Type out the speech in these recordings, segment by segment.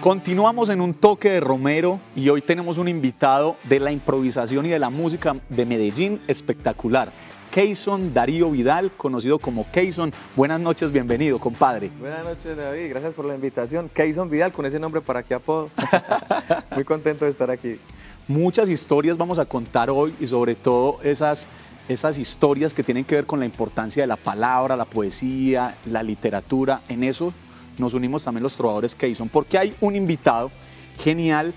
Continuamos en un toque de Romero y hoy tenemos un invitado de la improvisación y de la música de Medellín espectacular. Keyson Darío Vidal, conocido como Keyson. Buenas noches, bienvenido, compadre. Buenas noches, David, gracias por la invitación. Keyson Vidal, con ese nombre, ¿para qué apodo? Muy contento de estar aquí. Muchas historias vamos a contar hoy y sobre todo esas, esas historias que tienen que ver con la importancia de la palabra, la poesía, la literatura. En eso nos unimos también los trovadores que hizo, porque hay un invitado genial,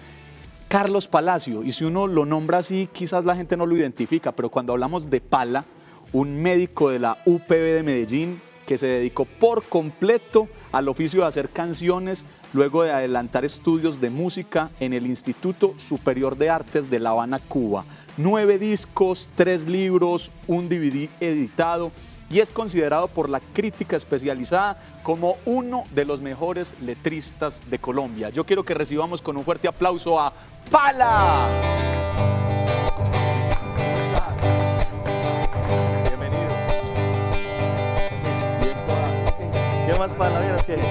Carlos Palacio, y si uno lo nombra así, quizás la gente no lo identifica, pero cuando hablamos de Pala, un médico de la UPB de Medellín que se dedicó por completo al oficio de hacer canciones, luego de adelantar estudios de música en el Instituto Superior de Artes de La Habana, Cuba. Nueve discos, tres libros, un DVD editado y es considerado por la crítica especializada como uno de los mejores letristas de Colombia. Yo quiero que recibamos con un fuerte aplauso a Pala. Bienvenido. ¿Qué más Pala? tiene?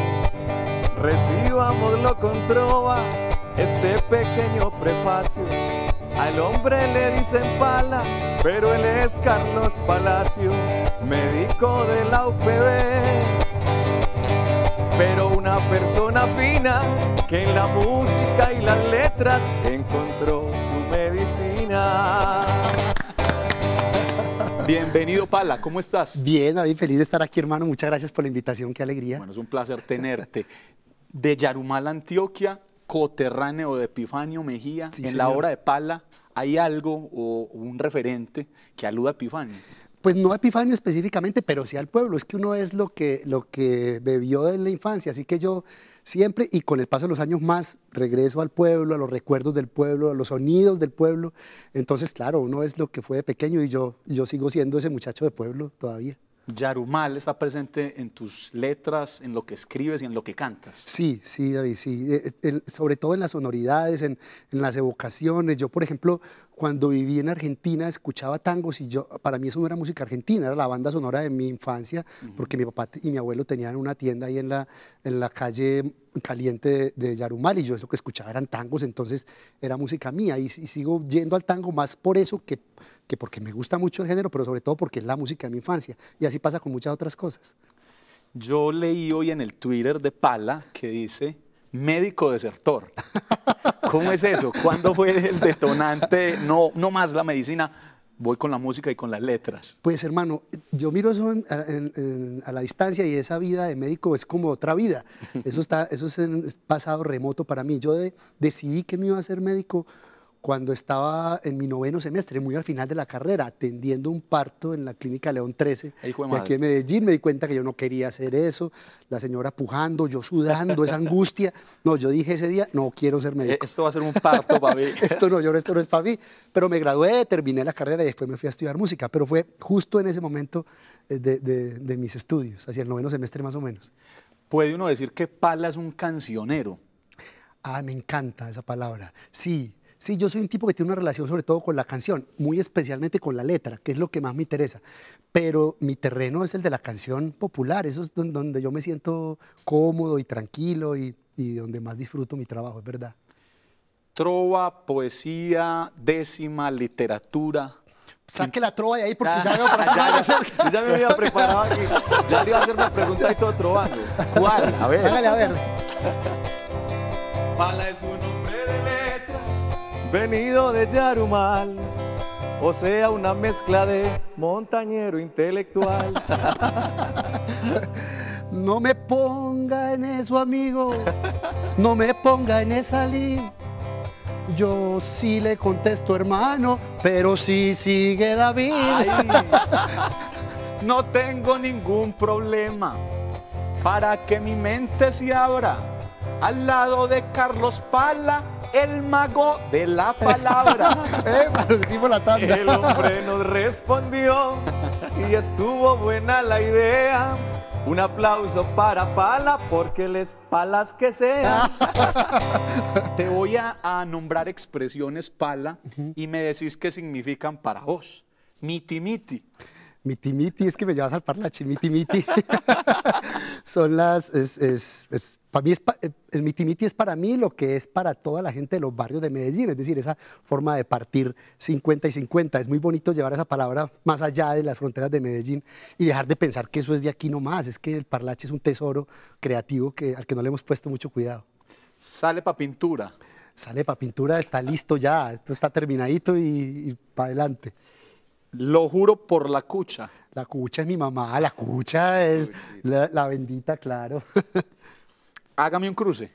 Recibamos lo trova, este pequeño prefacio al hombre le dicen pala, pero él es Carlos Palacio, médico de la UPB. Pero una persona fina que en la música y las letras encontró su medicina. Bienvenido, Pala, ¿cómo estás? Bien, David, feliz de estar aquí, hermano. Muchas gracias por la invitación, qué alegría. Bueno, es un placer tenerte. De Yarumal, Antioquia, coterráneo de Epifanio Mejía, en la obra de Pala, ¿hay algo o un referente que alude a Epifanio? Pues no a Epifanio específicamente, pero sí al pueblo. Es que uno es lo que, lo que bebió en la infancia. Así que yo siempre, y con el paso de los años más, regreso al pueblo, a los recuerdos del pueblo, a los sonidos del pueblo. Entonces, claro, uno es lo que fue de pequeño y yo, yo sigo siendo ese muchacho de pueblo todavía. Yarumal está presente en tus letras, en lo que escribes y en lo que cantas. Sí, sí, David, sí. Eh, eh, sobre todo en las sonoridades, en, en, las evocaciones. Yo, por ejemplo, cuando viví en Argentina escuchaba tangos y yo, para mí eso no era música argentina, era la banda sonora de mi infancia, porque mi papá y mi abuelo tenían una tienda ahí en la, en la calle caliente de, Yarumal y yo eso que escuchaba eran tangos, entonces era música mía y, y, sigo yendo al tango más por eso que, que porque me gusta mucho el género, pero sobre todo porque es la música de mi infancia y así pasa con muchas otras cosas. Yo leí hoy en el Twitter de Pala que dice médico desertor. ¿Cómo es eso? ¿Cuándo fue el detonante? No, no más la medicina, voy con la música y con las letras. Pues hermano, yo miro eso a la distancia y esa vida de médico es como otra vida. Eso, está, eso es pasado remoto para mí. Yo decidí que me iba a ser médico cuando estaba en mi noveno semestre, muy al final de la carrera, atendiendo un parto en la clínica León 13, aquí en Medellín, me di cuenta que yo no quería hacer eso, la señora pujando, yo sudando, esa angustia. No, yo dije ese día, no quiero ser eh, médico. Esto va a ser un parto para mí. esto no, yo, esto no es para mí. Pero me gradué, terminé la carrera y después me fui a estudiar música, pero fue justo en ese momento eh, de, mis estudios, hacia el noveno semestre más o menos. ¿Puede uno decir que Pala es un cancionero? Ah, me encanta esa palabra. Sí, Sí, yo soy un tipo que tiene una relación sobre todo con la canción, muy especialmente con la letra, que es lo que más me interesa. Pero mi terreno es el de la canción popular, eso es donde yo me siento cómodo y tranquilo y, donde más disfruto mi trabajo, es verdad. Trova, poesía, décima, literatura. Saque la trova de ahí porque ya, veo para ya, ya, ya, me había preparado aquí. Ya le iba a hacer una pregunta y todo trovando. ¿Cuál? A ver. Hágale, a ver. es un hombre de venido de Yarumal, o sea, una mezcla de montañero intelectual. No me ponga en eso, amigo, no me ponga en esa lid. Yo sí le contesto, hermano, pero si sigue David. no tengo ningún problema para que mi mente se abra al lado de Carlos Pala, el mago de la palabra. Eh, el hombre nos respondió y estuvo buena la idea. Un aplauso para Pala, porque les palas que sea. Te voy a, nombrar expresiones Pala y me decís qué significan para vos. Miti miti mitimiti, es que me llevas al parlache, mitimiti. Son las, es, es, para mí es, eh, el mitimiti es para mí lo que es para toda la gente de los barrios de Medellín, es decir, esa forma de partir 50 y 50. Es muy bonito llevar esa palabra más allá de las fronteras de Medellín y dejar de pensar que eso es de aquí nomás, es que el parlache es un tesoro creativo que, al que no le hemos puesto mucho cuidado. Sale para pintura. Sale para pintura, está listo ya, esto está terminadito y, y para adelante. Lo juro por la cucha. La cucha es mi mamá, la cucha es la, bendita, claro. Hágame un cruce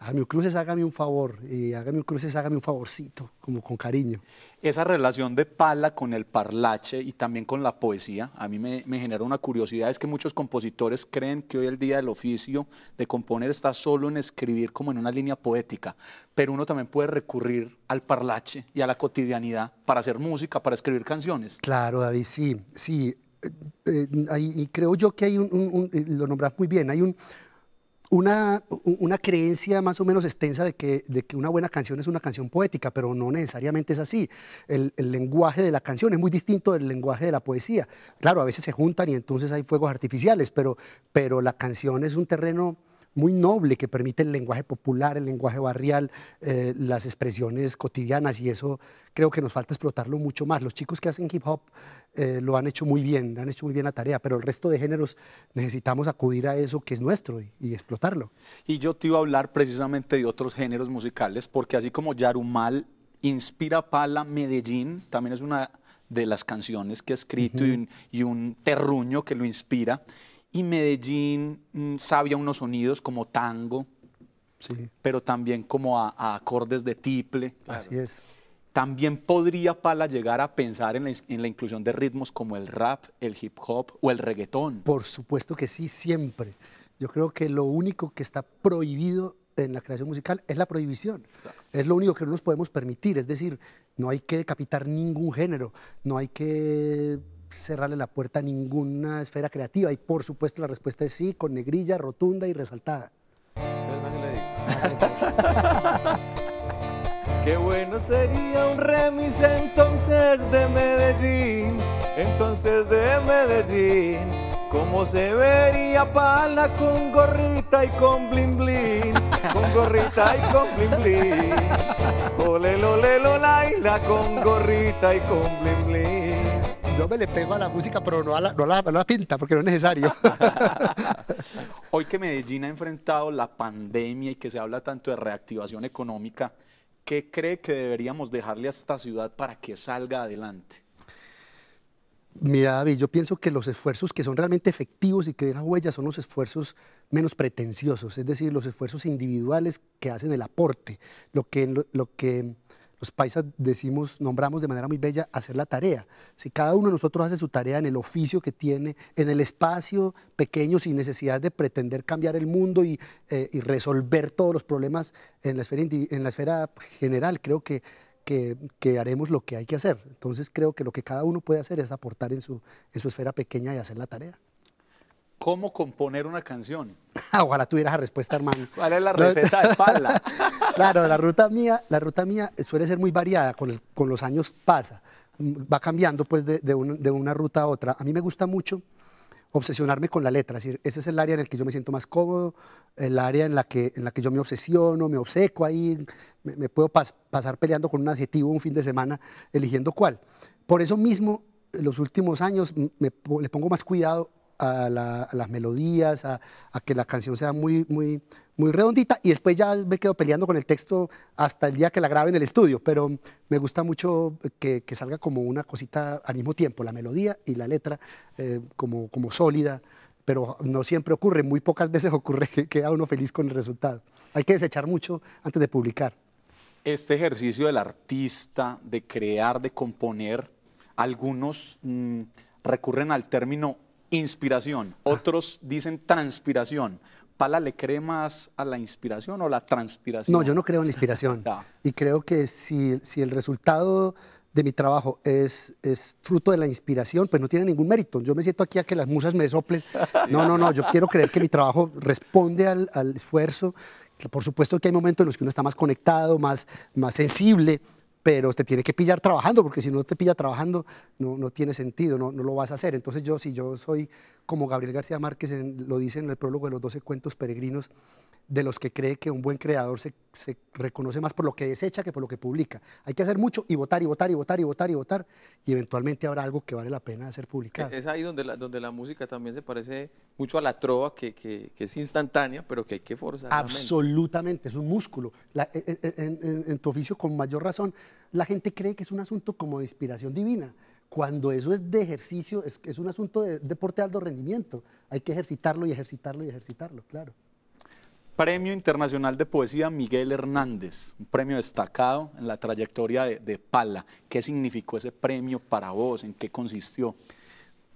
hágame un cruces, hágame un favor, y hágame un cruces, hágame un favorcito, como con cariño. Esa relación de pala con el parlache y también con la poesía, a mí me, genera una curiosidad, es que muchos compositores creen que hoy el día del oficio de componer está solo en escribir como en una línea poética, pero uno también puede recurrir al parlache y a la cotidianidad para hacer música, para escribir canciones. Claro, David, sí, sí. Eh, eh, y creo yo que hay un, un eh, lo nombras muy bien, hay un, una, una, creencia más o menos extensa de que, de que, una buena canción es una canción poética, pero no necesariamente es así. El, lenguaje de la canción es muy distinto del lenguaje de la poesía. Claro, a veces se juntan y entonces hay fuegos artificiales, pero, pero la canción es un terreno muy noble que permite el lenguaje popular, el lenguaje barrial, eh, las expresiones cotidianas y eso creo que nos falta explotarlo mucho más. Los chicos que hacen hip hop eh, lo han hecho muy bien, han hecho muy bien la tarea, pero el resto de géneros necesitamos acudir a eso que es nuestro y, explotarlo. Y yo te iba a hablar precisamente de otros géneros musicales porque así como Yarumal inspira Pala Medellín, también es una de las canciones que ha escrito y, un, terruño que lo inspira y Medellín mm, sabía unos sonidos como tango, sí. pero también como a, acordes de tiple. Así es. También podría Pala llegar a pensar en la, inclusión de ritmos como el rap, el hip hop o el reggaetón. Por supuesto que sí, siempre. Yo creo que lo único que está prohibido en la creación musical es la prohibición. Es lo único que no nos podemos permitir. Es decir, no hay que decapitar ningún género, no hay que cerrarle la puerta a ninguna esfera creativa. Y por supuesto la respuesta es sí, con negrilla, rotunda y resaltada. Qué bueno sería un remis entonces de Medellín, entonces de Medellín. ¿Cómo se vería pala con gorrita y con blin blin, con gorrita y con blin blin. Ole, ole, la con gorrita y con blin blin yo me le pego a la música, pero no la, pinta, porque no es necesario. Hoy que Medellín ha enfrentado la pandemia y que se habla tanto de reactivación económica, ¿qué cree que deberíamos dejarle a esta ciudad para que salga adelante? Mira, David, yo pienso que los esfuerzos que son realmente efectivos y que dejan huella son los esfuerzos menos pretenciosos, es decir, los esfuerzos individuales que hacen el aporte, lo que, lo que los paisas decimos, nombramos de manera muy bella hacer la tarea. Si cada uno de nosotros hace su tarea en el oficio que tiene, en el espacio pequeño, sin necesidad de pretender cambiar el mundo y, eh, resolver todos los problemas en la esfera, general, creo que, haremos lo que hay que hacer. Entonces creo que lo que cada uno puede hacer es aportar en su esfera pequeña y hacer la tarea. ¿Cómo componer una canción? Ah, ojalá tuvieras la respuesta, hermano. ¿Cuál es la receta de claro, la ruta mía, la ruta mía suele ser muy variada, con, los años pasa, va cambiando pues de, una ruta a otra. A mí me gusta mucho obsesionarme con la letra, es decir, ese es el área en el que yo me siento más cómodo, el área en la que, en la que yo me obsesiono, me obseco ahí, me, puedo pasar peleando con un adjetivo un fin de semana, eligiendo cuál. Por eso mismo, en los últimos años le pongo más cuidado a, las melodías, a, que la canción sea muy, muy, muy redondita y después ya me quedo peleando con el texto hasta el día que la grabe en el estudio, pero me gusta mucho que, salga como una cosita al mismo tiempo, la melodía y la letra eh, como, como sólida, pero no siempre ocurre, muy pocas veces ocurre que queda uno feliz con el resultado. Hay que desechar mucho antes de publicar. Este ejercicio del artista, de crear, de componer, algunos mm, recurren al término inspiración, ah. otros dicen transpiración. ¿Pala le cree más a la inspiración o la transpiración? No, yo no creo en la inspiración. Y creo que si, el resultado de mi trabajo es, fruto de la inspiración, pues no tiene ningún mérito. Yo me siento aquí a que las musas me soplen. No, no, no, yo quiero creer que mi trabajo responde al, esfuerzo. Por supuesto que hay momentos en los que uno está más conectado, más sensible, pero te tiene que pillar trabajando, porque si no te pilla trabajando, no, no tiene sentido, no, no, lo vas a hacer. Entonces yo, si yo soy como Gabriel García Márquez lo dice en el prólogo de los 12 cuentos peregrinos, de los que cree que un buen creador se, reconoce más por lo que desecha que por lo que publica. Hay que hacer mucho y votar y votar y votar y votar y votar y eventualmente habrá algo que vale la pena ser publicado. E-, es ahí donde la, donde la música también se parece mucho a la trova, que, es instantánea, pero que hay que forzar. Absolutamente, es un músculo. E, e, en, tu oficio, con mayor razón, la gente cree que es un asunto como de inspiración divina cuando eso es de ejercicio, es, es un asunto de deporte de alto rendimiento. Hay que ejercitarlo y ejercitarlo y ejercitarlo, claro. Premio Internacional de Poesía Miguel Hernández, un premio destacado en la trayectoria de, Pala. ¿Qué significó ese premio para vos? ¿En qué consistió?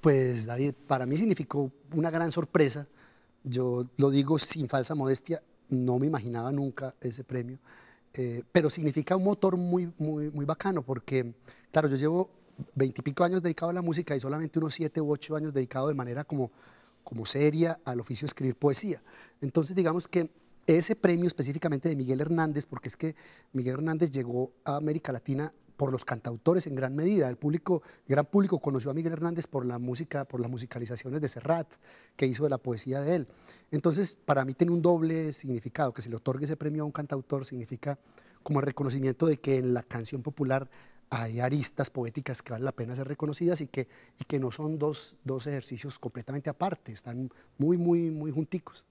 Pues David, para mí significó una gran sorpresa. Yo lo digo sin falsa modestia, no me imaginaba nunca ese premio, eh, pero significa un motor muy, muy, muy bacano porque, claro, yo llevo veintipico años dedicado a la música y solamente unos siete u ocho años dedicado de manera como como seria al oficio de escribir poesía. Entonces, digamos que ese premio específicamente de Miguel Hernández, porque es que Miguel Hernández llegó a América Latina por los cantautores en gran medida. El público, gran público conoció a Miguel Hernández por la música, por las musicalizaciones de Serrat, que hizo de la poesía de él. Entonces, para mí tiene un doble significado, que se le otorgue ese premio a un cantautor significa como el reconocimiento de que en la canción popular hay aristas poéticas que vale la pena ser reconocidas y que, y que no son dos, ejercicios completamente aparte, están muy, muy, muy junticos.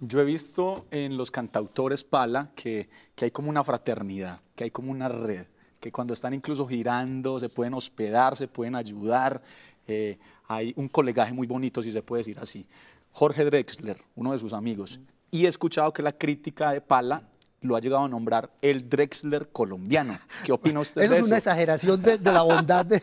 Yo he visto en los cantautores Pala que, hay como una fraternidad, que hay como una red, que cuando están incluso girando se pueden hospedar, se pueden ayudar, eh, hay un colegaje muy bonito, si se puede decir así. Jorge Drexler, uno de sus amigos, y he escuchado que la crítica de Pala lo ha llegado a nombrar el Drexler colombiano. ¿Qué opina usted de eso? Es una exageración de, la bondad de,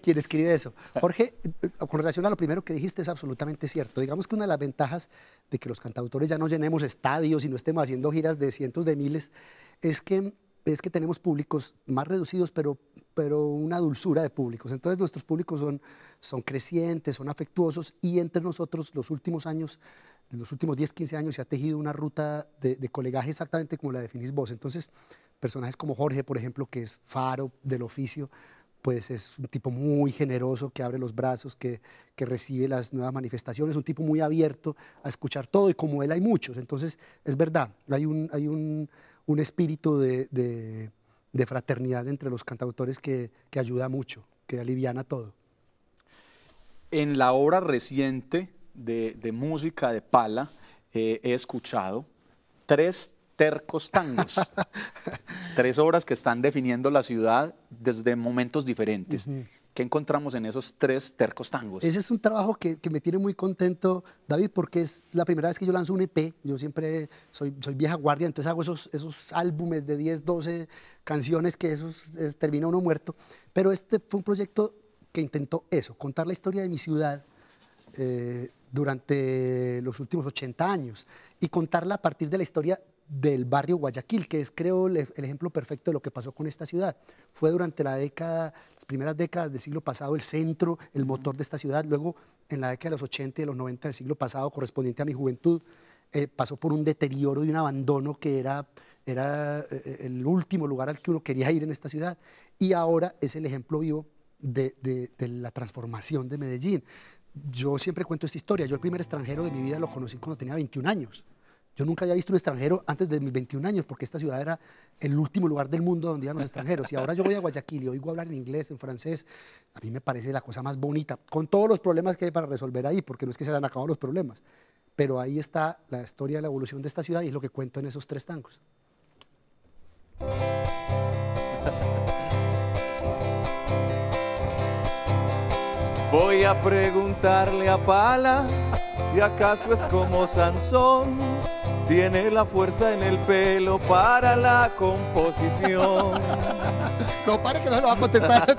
quien escribe eso. Jorge, eh, con relación a lo primero que dijiste, es absolutamente cierto. Digamos que una de las ventajas de que los cantautores ya no llenemos estadios y no estemos haciendo giras de cientos de miles es que, es que tenemos públicos más reducidos, pero pero una dulzura de públicos. Entonces nuestros públicos son, son crecientes, son afectuosos y entre nosotros los últimos años en los últimos 10, 15 años se ha tejido una ruta de, colegaje exactamente como la definís vos. Entonces, personajes como Jorge, por ejemplo, que es faro del oficio, pues es un tipo muy generoso que abre los brazos, que, recibe las nuevas manifestaciones, un tipo muy abierto a escuchar todo y como él hay muchos. Entonces, es verdad, hay un, hay un, espíritu de, fraternidad entre los cantautores que, que ayuda mucho, que aliviana todo. En la obra reciente, de, música de pala eh, he escuchado tres tercos tangos, tres obras que están definiendo la ciudad desde momentos diferentes. ¿Qué encontramos en esos tres tercos tangos? Ese es un trabajo que, me tiene muy contento, David, porque es la primera vez que yo lanzo un EP. Yo siempre soy, soy vieja guardia, entonces hago esos, esos álbumes de 10, 12 canciones que esos, termina uno muerto. Pero este fue un proyecto que intentó eso, contar la historia de mi ciudad eh, durante los últimos 80 años y contarla a partir de la historia del barrio Guayaquil, que es creo el, ejemplo perfecto de lo que pasó con esta ciudad. Fue durante la década, las primeras décadas del siglo pasado el centro, el motor de esta ciudad, luego en la década de los 80 y los 90 del siglo pasado, correspondiente a mi juventud, eh, pasó por un deterioro y un abandono que era, era eh, el último lugar al que uno quería ir en esta ciudad. Y ahora es el ejemplo vivo de, de, la transformación de Medellín yo siempre cuento esta historia. Yo el primer extranjero de mi vida lo conocí cuando tenía 21 años. Yo nunca había visto un extranjero antes de mis 21 años, porque esta ciudad era el último lugar del mundo donde iban los extranjeros. Y ahora yo voy a Guayaquil y oigo hablar en inglés, en francés. A mí me parece la cosa más bonita, con todos los problemas que hay para resolver ahí, porque no es que se hayan acabado los problemas. Pero ahí está la historia de la evolución de esta ciudad y es lo que cuento en esos tres tangos. Voy a preguntarle a Pala si acaso es como Sansón. Tiene la fuerza en el pelo para la composición. No, pare que no lo va a contestar.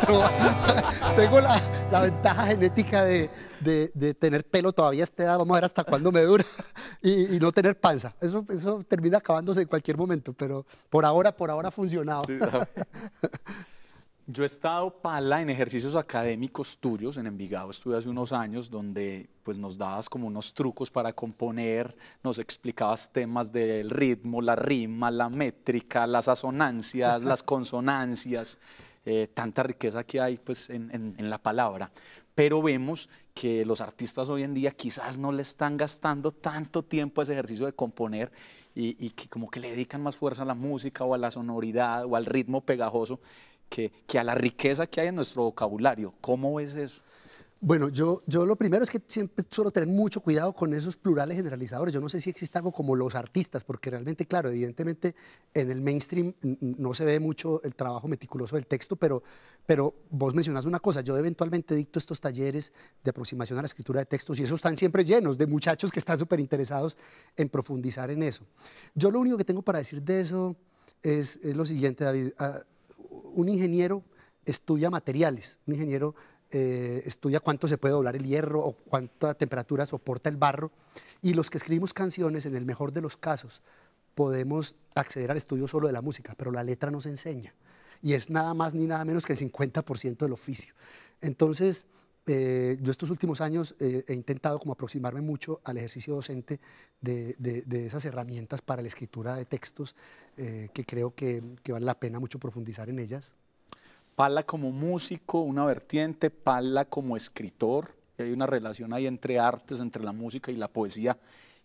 Tengo la, ventaja genética de, tener pelo todavía a esta edad. Vamos a ver hasta cuándo me dura. Y, no tener panza. Eso, eso termina acabándose en cualquier momento. Pero por ahora, por ahora ha funcionado. Yo he estado pala en ejercicios académicos tuyos en Envigado, estuve hace unos años donde pues nos dabas como unos trucos para componer, nos explicabas temas del ritmo, la rima, la métrica, las asonancias, las consonancias, eh, tanta riqueza que hay pues en, la palabra. Pero vemos que los artistas hoy en día quizás no le están gastando tanto tiempo a ese ejercicio de componer y, y, que como que le dedican más fuerza a la música o a la sonoridad o al ritmo pegajoso que, a la riqueza que hay en nuestro vocabulario. ¿Cómo es eso? Bueno, yo, yo lo primero es que siempre suelo tener mucho cuidado con esos plurales generalizadores. Yo no sé si existe algo como los artistas, porque realmente, claro, evidentemente en el mainstream no se ve mucho el trabajo meticuloso del texto, pero, pero vos mencionás una cosa, yo eventualmente dicto estos talleres de aproximación a la escritura de textos y esos están siempre llenos de muchachos que están súper interesados en profundizar en eso. Yo lo único que tengo para decir de eso es, lo siguiente, David. Ah, un ingeniero estudia materiales, un ingeniero eh, estudia cuánto se puede doblar el hierro o cuánta temperatura soporta el barro, y los que escribimos canciones, en el mejor de los casos, podemos acceder al estudio solo de la música, pero la letra nos enseña, y es nada más ni nada menos que el 50% del oficio. Entonces, eh, yo estos últimos años eh, he intentado como aproximarme mucho al ejercicio docente de, de, esas herramientas para la escritura de textos eh, que creo que, que, vale la pena mucho profundizar en ellas. Pala como músico, una vertiente, Pala como escritor, hay una relación ahí entre artes, entre la música y la poesía.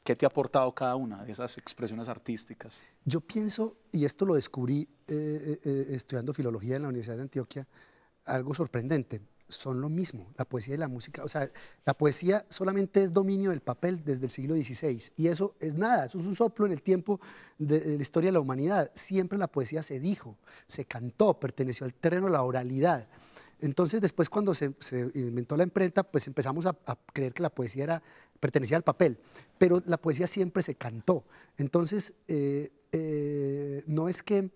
¿Qué te ha aportado cada una de esas expresiones artísticas? Yo pienso, y esto lo descubrí estudiando filología en la Universidad de Antioquia, algo sorprendente son lo mismo, la poesía y la música. O sea, la poesía solamente es dominio del papel desde el siglo XVI y eso es nada, eso es un soplo en el tiempo de, la historia de la humanidad. Siempre la poesía se dijo, se cantó, perteneció al terreno de la oralidad. Entonces, después cuando se, inventó la imprenta, pues empezamos a, creer que la poesía era, pertenecía al papel, pero la poesía siempre se cantó. Entonces, eh, eh, no es que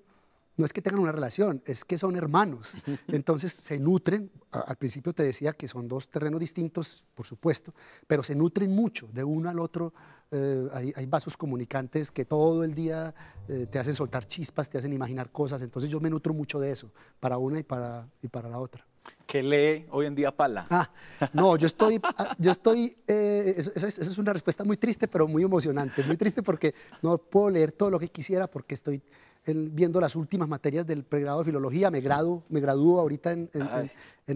no es que tengan una relación, es que son hermanos. Entonces se nutren, al principio te decía que son dos terrenos distintos, por supuesto, pero se nutren mucho de uno al otro. Eh, hay, vasos comunicantes que todo el día eh, te hacen soltar chispas, te hacen imaginar cosas. Entonces yo me nutro mucho de eso, para una y para, y para la otra. ¿Qué lee hoy en día Pala? Ah, no, yo estoy, ah, yo estoy, eh, esa, es, una respuesta muy triste, pero muy emocionante. Muy triste porque no puedo leer todo lo que quisiera porque estoy viendo las últimas materias del pregrado de filología, me, graduó me gradúo ahorita en,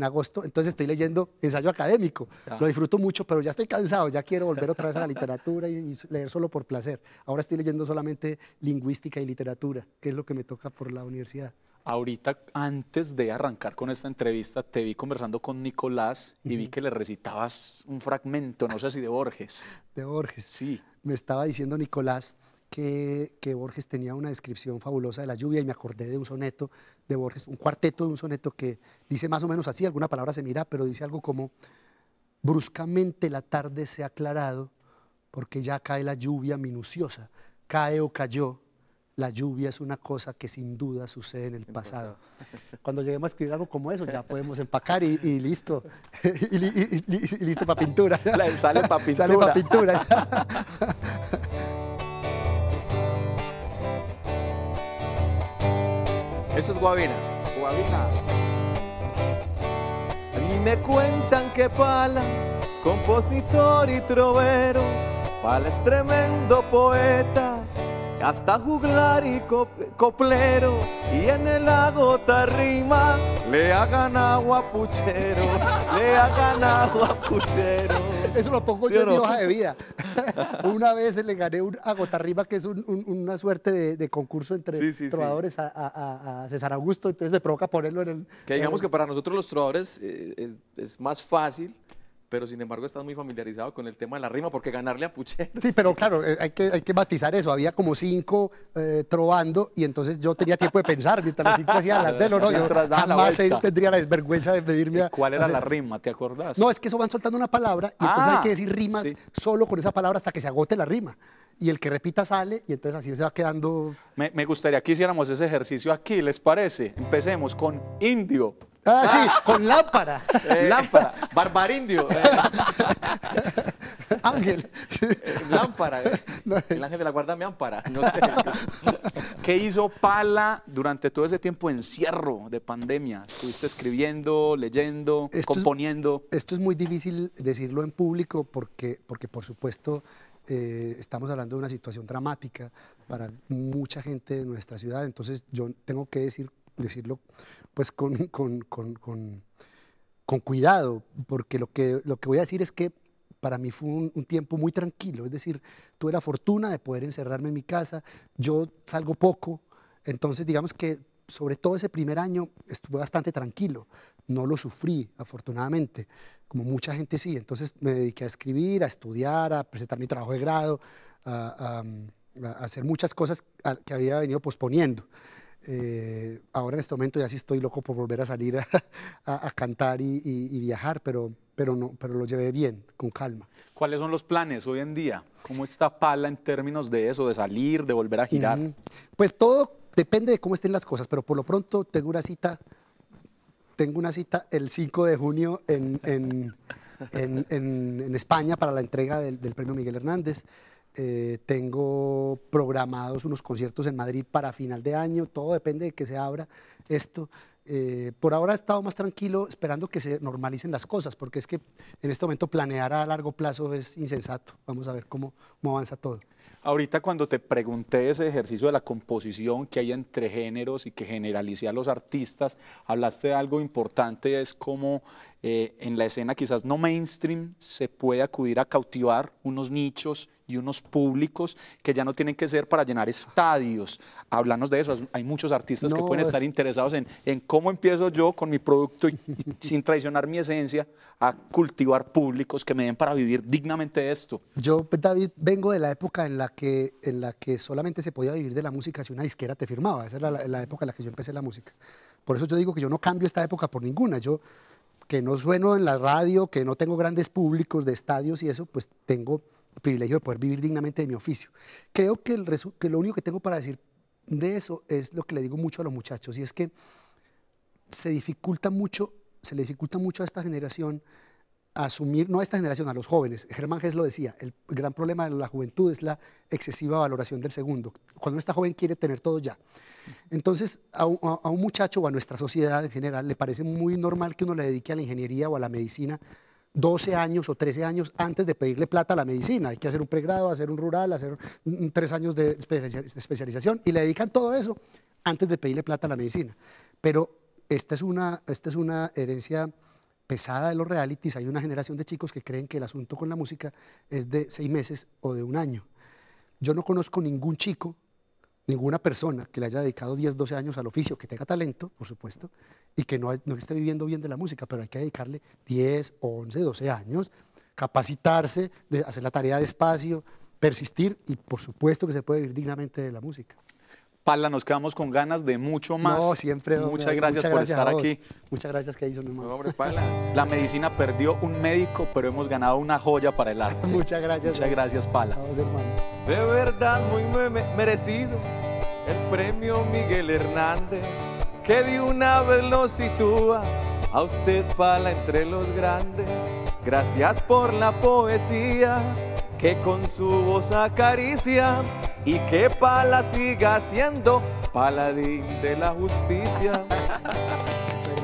agosto, entonces estoy leyendo ensayo académico, lo disfruto mucho, pero ya estoy cansado, ya quiero volver otra vez a la literatura y, leer solo por placer. Ahora estoy leyendo solamente lingüística y literatura, que es lo que me toca por la universidad. Ahorita, antes de arrancar con esta entrevista, te vi conversando con Nicolás y vi que le recitabas un fragmento, no sé si de Borges. De Borges. Sí. Me estaba diciendo Nicolás que, Borges tenía una descripción fabulosa de la lluvia y me acordé de un soneto de Borges, un cuarteto de un soneto que dice más o menos así, alguna palabra se mira, pero dice algo como, bruscamente la tarde se ha aclarado porque ya cae la lluvia minuciosa, cae o cayó, la lluvia es una cosa que sin duda sucede en el pasado. Cuando lleguemos a escribir algo como eso, ya podemos empacar y, listo. Y, listo para pintura. Sale para pintura. Sale para pintura. Eso es Guavina. Guavina. Y me cuentan que Pala, compositor y trovero, Pala es tremendo poeta hasta juglar y coplero, y en el agota rima le hagan agua puchero, le hagan agua puchero. Eso lo pongo yo en mi hoja de vida. una vez le gané un agotarrima, que es una suerte de, concurso entre trovadores a, César Augusto, entonces me provoca ponerlo en el... Que digamos que para nosotros los trovadores eh, es más fácil pero sin embargo estás muy familiarizado con el tema de la rima, porque ganarle a Puchero. Sí, pero claro, eh, hay que, hay que matizar eso. Había como cinco eh, trovando y entonces yo tenía tiempo de pensar mientras las cinco hacían las de no, yo jamás tendría la desvergüenza de pedirme ¿Cuál era la rima? ¿Te acordás? No, es que eso van soltando una palabra y entonces hay ah, que decir rimas solo con esa palabra hasta que se agote la rima. Y el que repita sale y entonces así se va quedando... Me, me gustaría que hiciéramos ese ejercicio aquí, ¿les parece? Empecemos con indio. Ah, sí, ah. con lámpara. Eh. lámpara. Barbarindio. Ángel. Lámpara. Eh. Eh. el ángel de la guarda me ampara. No ¿Qué hizo Pala durante todo ese tiempo encierro de pandemia? ¿Estuviste escribiendo, leyendo, componiendo? esto es muy difícil decirlo en público porque, porque por supuesto, estamos hablando de una situación dramática para mucha gente de nuestra ciudad. Entonces, yo tengo que decir decirlo, pues con, cuidado, porque lo que, lo que voy a decir es que para mí fue un, tiempo muy tranquilo, es decir, tuve la fortuna de poder encerrarme en mi casa, yo salgo poco, entonces digamos que sobre todo ese primer año estuve bastante tranquilo, no lo sufrí afortunadamente, como mucha gente sí, entonces me dediqué a escribir, a estudiar, a presentar mi trabajo de grado, a hacer muchas cosas que había venido posponiendo. Eh, ahora en este momento ya sí estoy loco por volver a salir a, cantar y, viajar, pero, pero, no, pero lo llevé bien, con calma. ¿Cuáles son los planes hoy en día? ¿Cómo está Pala en términos de eso, de salir, de volver a girar? pues todo depende de cómo estén las cosas, pero por lo pronto tengo una cita, tengo una cita el 5 de junio en, en, en, España para la entrega del premio Miguel Hernández. Eh, tengo programados unos conciertos en Madrid para final de año, todo depende de que se abra esto. Eh, por ahora he estado más tranquilo esperando que se normalicen las cosas, porque es que en este momento planear a largo plazo es insensato. Vamos a ver cómo, avanza todo. Ahorita cuando te pregunté ese ejercicio de la composición que hay entre géneros y que generalice a los artistas, hablaste de algo importante, es cómo eh, en la escena quizás no mainstream se puede acudir a cautivar unos nichos y unos públicos que ya no tienen que ser para llenar estadios. Hablarnos de eso, hay muchos artistas que pueden estar interesados en, en, cómo empiezo yo con mi producto sin traicionar mi esencia a cultivar públicos que me den para vivir dignamente esto. Yo, David, vengo de la época en la que, en la que solamente se podía vivir de la música si una disquera te firmaba. Esa era la, la época en la que yo empecé la música. Por eso yo digo que yo no cambio esta época por ninguna. Yo, que no sueno en la radio, que no tengo grandes públicos de estadios y eso, pues tengo el privilegio de poder vivir dignamente de mi oficio. Creo que, el que lo único que tengo para decir de eso es lo que le digo mucho a los muchachos, y es que se dificulta mucho, se le dificulta mucho a esta generación asumir, no a esta generación, a los jóvenes. Germán Gess lo decía, el gran problema de la juventud es la excesiva valoración del segundo. Cuando esta joven quiere tener todo ya. Entonces, a un, muchacho o a nuestra sociedad en general le parece muy normal que uno le dedique a la ingeniería o a la medicina 12 años o 13 años antes de pedirle plata a la medicina. Hay que hacer un pregrado, hacer un rural, hacer tres años de especialización y le dedican todo eso antes de pedirle plata a la medicina. Pero esta es una, esta es una herencia pesada de los realities, hay una generación de chicos que creen que el asunto con la música es de seis meses o de un año. Yo no conozco ningún chico, ninguna persona que le haya dedicado 10, 12 años al oficio, que tenga talento, por supuesto, y que no, esté viviendo bien de la música, pero hay que dedicarle 10, 11, 12 años, capacitarse, hacer la tarea despacio, persistir y por supuesto que se puede vivir dignamente de la música. Pala, nos quedamos con ganas de mucho más. No, siempre. muchas gracias por estar aquí. Muchas gracias, que hizo mi hermano. La medicina perdió un médico, pero hemos ganado una joya para el arte. muchas gracias. Muchas gracias, Pala. de verdad, muy merecido el premio Miguel Hernández, que de una vez lo sitúa a usted, Pala, entre los grandes. Gracias por la poesía que con su voz acaricia y que Pala siga siendo paladín de la justicia.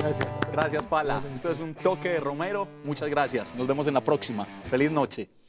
gracias. Gracias, Pala. Esto es un toque de Romero. Muchas gracias. Nos vemos en la próxima. Feliz noche.